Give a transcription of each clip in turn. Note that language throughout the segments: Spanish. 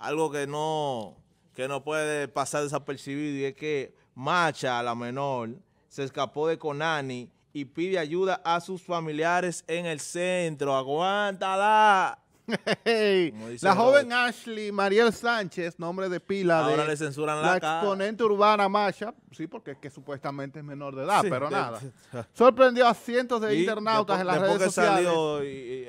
algo que no, que no puede pasar desapercibido y es que Macha, la menor, se escapó de Conani y pide ayuda a sus familiares en el centro. ¡Aguántala! la joven Ashley Mariel Sánchez, nombre de pila Ahora la, exponente urbana Masha, sí, porque es que supuestamente es menor de edad, pero nada. Sorprendió a cientos de internautas en las redes sociales. y,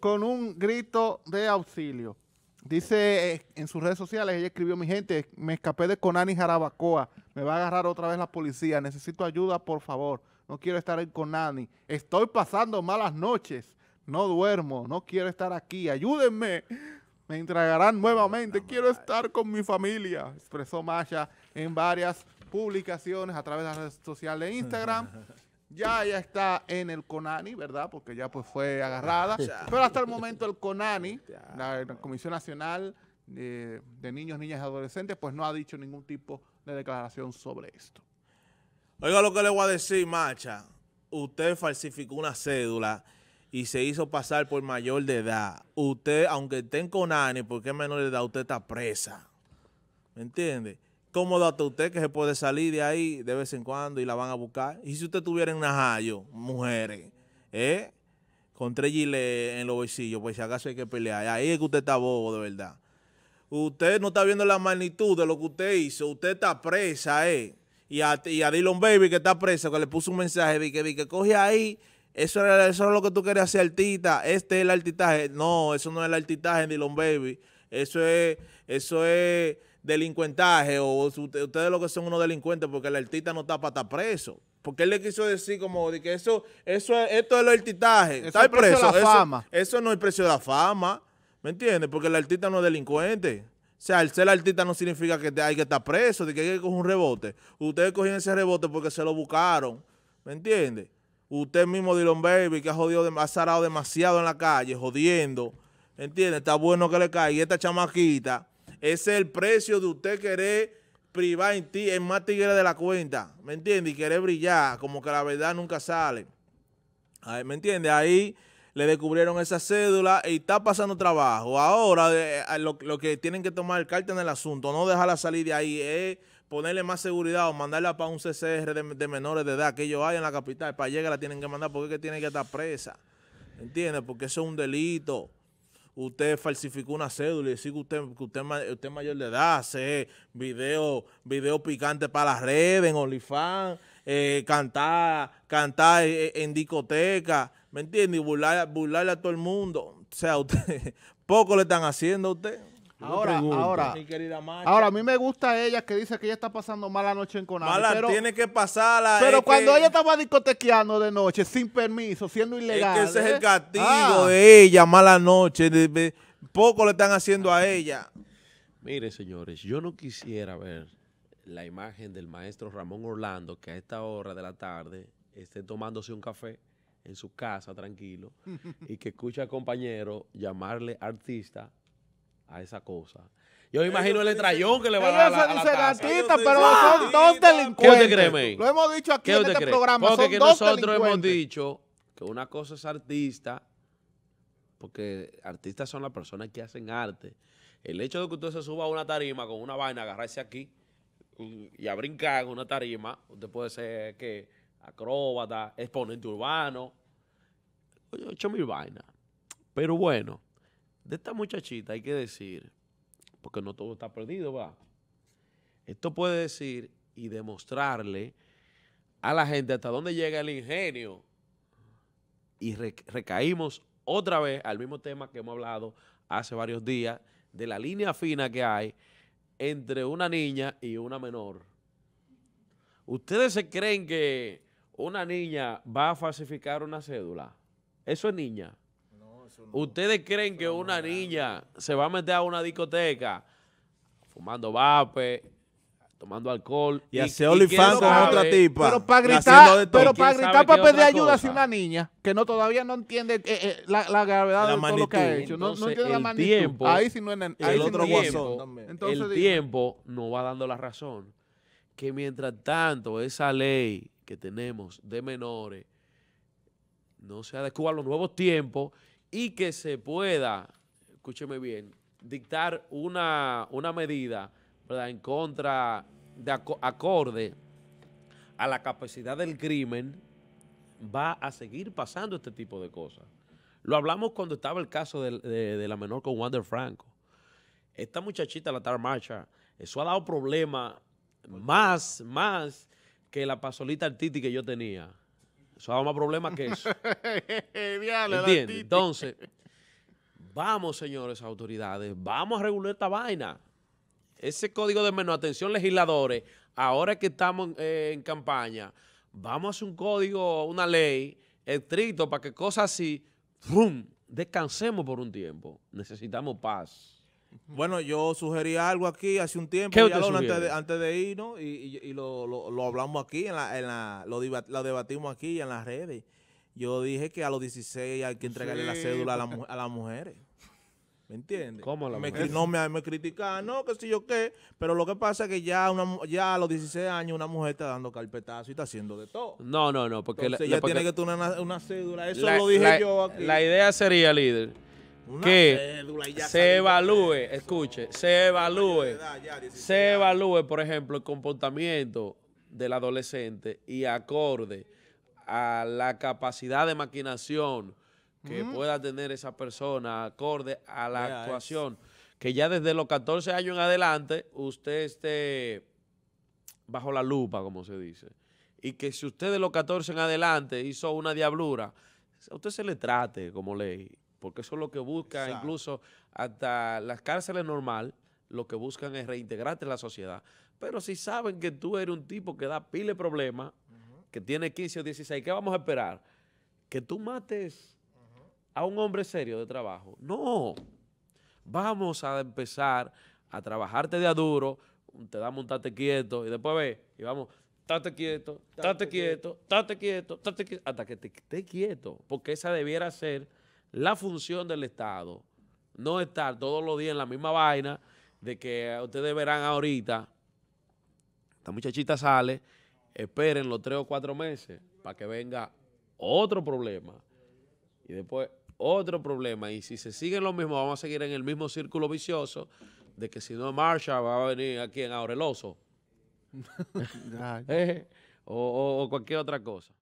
Con un grito de auxilio. Dice eh, en sus redes sociales, ella escribió, mi gente, me escapé de Conani Jarabacoa, me va a agarrar otra vez la policía, necesito ayuda, por favor, no quiero estar en Conani, estoy pasando malas noches, no duermo, no quiero estar aquí, ayúdenme, me entregarán nuevamente, quiero estar con mi familia, expresó Masha en varias publicaciones a través de las redes sociales de Instagram. Ya ya está en el CONANI, ¿verdad? Porque ya pues fue agarrada. Pero hasta el momento el CONANI, la Comisión Nacional de, Niños, Niñas y Adolescentes, pues no ha dicho ningún tipo de declaración sobre esto. Oiga lo que le voy a decir, Macha. Usted falsificó una cédula y se hizo pasar por mayor de edad. Usted, aunque esté en Conani, porque es menor de edad, usted está presa. ¿Me entiende? cómodo hasta usted que se puede salir de ahí de vez en cuando y la van a buscar. Y si usted tuviera en Najayo, mujeres, ¿eh? Con tres giles en los bolsillos, pues si acaso hay que pelear. Ahí es que usted está bobo, de verdad. Usted no está viendo la magnitud de lo que usted hizo. Usted está presa, ¿eh? Y a, y Dylan Baby, que está presa, que le puso un mensaje, vi que, que coge ahí. Eso era, eso lo que tú querías hacer, artista. Este es el artitaje. No, eso no es el artitaje, Dylan Baby. Eso es, eso es delincuentaje o ustedes lo que son unos delincuentes porque el artista no está para estar preso. Porque él le quiso decir como de que eso, eso esto es el artistaje. Está preso. fama. Eso, no es precio de la fama. ¿Me entiendes? Porque el artista no es delincuente. O sea, el ser artista no significa que hay que estar preso, de que hay que coger un rebote. Ustedes cogieron ese rebote porque se lo buscaron. ¿Me entiendes? Usted mismo, Dylan Baby, que ha jodido, ha zarado demasiado en la calle, jodiendo. ¿me ¿Entiendes? Está bueno que le caiga. Y esta chamaquita es el precio de usted querer privar en ti, en más tigre de la cuenta, ¿me entiende? Y querer brillar, como que la verdad nunca sale. ¿Me entiende? Ahí le descubrieron esa cédula y está pasando trabajo. Ahora eh, eh, lo, que tienen que tomar carta en el asunto, no dejarla salir de ahí, es ponerle más seguridad o mandarla para un CCR de, menores de edad que ellos hay en la capital. Para llegar la tienen que mandar porque es que tienen que estar presa. entiende? Porque eso es un delito usted falsificó una cédula y decir que usted, que usted, usted mayor de edad, hace video, video picante para las redes, en OnlyFans, eh, cantar, cantar en discoteca, ¿me entiende? Y burlar, burlarle a todo el mundo. O sea, usted, poco le están haciendo a usted. Ahora, ahora, ahora a mí me gusta ella que dice que ella está pasando mala noche en Conan. Mala, pero, tiene que pasarla. Pero cuando ella estaba discotequeando de noche, sin permiso, siendo ilegal. Es que ese es el ¿eh? castigo ah. de ella, mala noche. poco le están haciendo a ella. Mire, señores, yo no quisiera ver la imagen del maestro Ramón Orlando que a esta hora de la tarde esté tomándose un café en su casa tranquilo y que escucha al compañero llamarle artista esa cosa. Yo imagino el letrayón que le va a dar. Ellos pero son dos delincuentes. ¿Qué Lo hemos dicho aquí en este programa. Porque nosotros hemos dicho que una cosa es artista, porque artistas son las personas que hacen arte. El hecho de que usted se suba a una tarima con una vaina, agarrarse aquí y a brincar en una tarima, usted puede ser que acróbata, exponente urbano, ocho mil vainas. Pero bueno, de esta muchachita hay que decir, porque no todo está perdido, va. Esto puede decir y demostrarle a la gente hasta dónde llega el ingenio. Y recaímos otra vez al mismo tema que hemos hablado hace varios días, de la línea fina que hay entre una niña y una menor. ¿Ustedes se creen que una niña va a falsificar una cédula? Eso es niña. ¿Ustedes creen que una niña se va a meter a una discoteca fumando vape, tomando alcohol y, y hacer OnlyFans con otra tipa? Pero para gritar, pero para gritar, para pedir ayuda si una niña que no todavía no entiende eh, eh, la, la, gravedad de todo lo que ha hecho, no, entiende la magnitud. Tiempo, ahí si no el el tiempo no va dando la razón que mientras tanto esa ley que tenemos de menores no se adecua a los nuevos tiempos y que se pueda, escúcheme bien, dictar una, medida en contra, de acorde a la capacidad del crimen, va a seguir pasando este tipo de cosas. Lo hablamos cuando estaba el caso de, la menor con Wander Franco. Esta muchachita, la Tar Marcha, eso ha dado problemas más, más que la pasolita artística que yo tenía. Eso da más problema que eso. Bien, Entonces, vamos, señores autoridades, vamos a regular esta vaina. Ese código de menos atención, legisladores, ahora que estamos eh, en campaña, vamos a hacer un código, una ley estricto para que cosas así, ¡rum! descansemos por un tiempo. Necesitamos paz. Bueno, yo sugerí algo aquí hace un tiempo, ya lo, antes, de, antes de irnos, y, lo, lo, hablamos aquí, en la, en la, lo, debatimos aquí en las redes. Yo dije que a los 16 hay que entregarle la cédula pues. a, las mujeres. ¿Me entiendes? ¿Cómo No me, me critican, ah, no, que si yo qué. Pero lo que pasa es que ya una, ya a los 16 años una mujer está dando carpetazo y está haciendo de todo. No, no, no. Porque ya tiene que tener una, una cédula. Eso lo dije yo aquí. La idea sería, líder, que se evalúe, escuche, se evalúe, se evalúe, por ejemplo, el comportamiento del adolescente y acorde a la capacidad de maquinación que pueda tener esa persona, acorde a la actuación, que ya desde los 14 años en adelante usted esté bajo la lupa, como se dice, y que si usted de los 14 en adelante hizo una diablura, a usted se le trate como ley porque eso es lo que busca incluso hasta las cárceles normal, lo que buscan es reintegrarte en la sociedad. Pero si saben que tú eres un tipo que da pile problemas, que tiene 15 o 16, ¿qué vamos a esperar? Que tú mates a un hombre serio de trabajo. No, vamos a empezar a trabajarte de aduro, te damos un tate quieto y después ve y vamos, tate quieto, tate, quieto, quieto, tate quieto, tate quieto, hasta que te esté quieto, porque esa debiera ser la función del Estado no estar todos los días en la misma vaina de que ustedes verán ahorita, esta muchachita sale, esperen los tres o cuatro meses para que venga otro problema y después otro problema. Y si se sigue lo mismo, vamos a seguir en el mismo círculo vicioso de que si no marcha va a venir aquí en Aureloso eh, o cualquier otra cosa.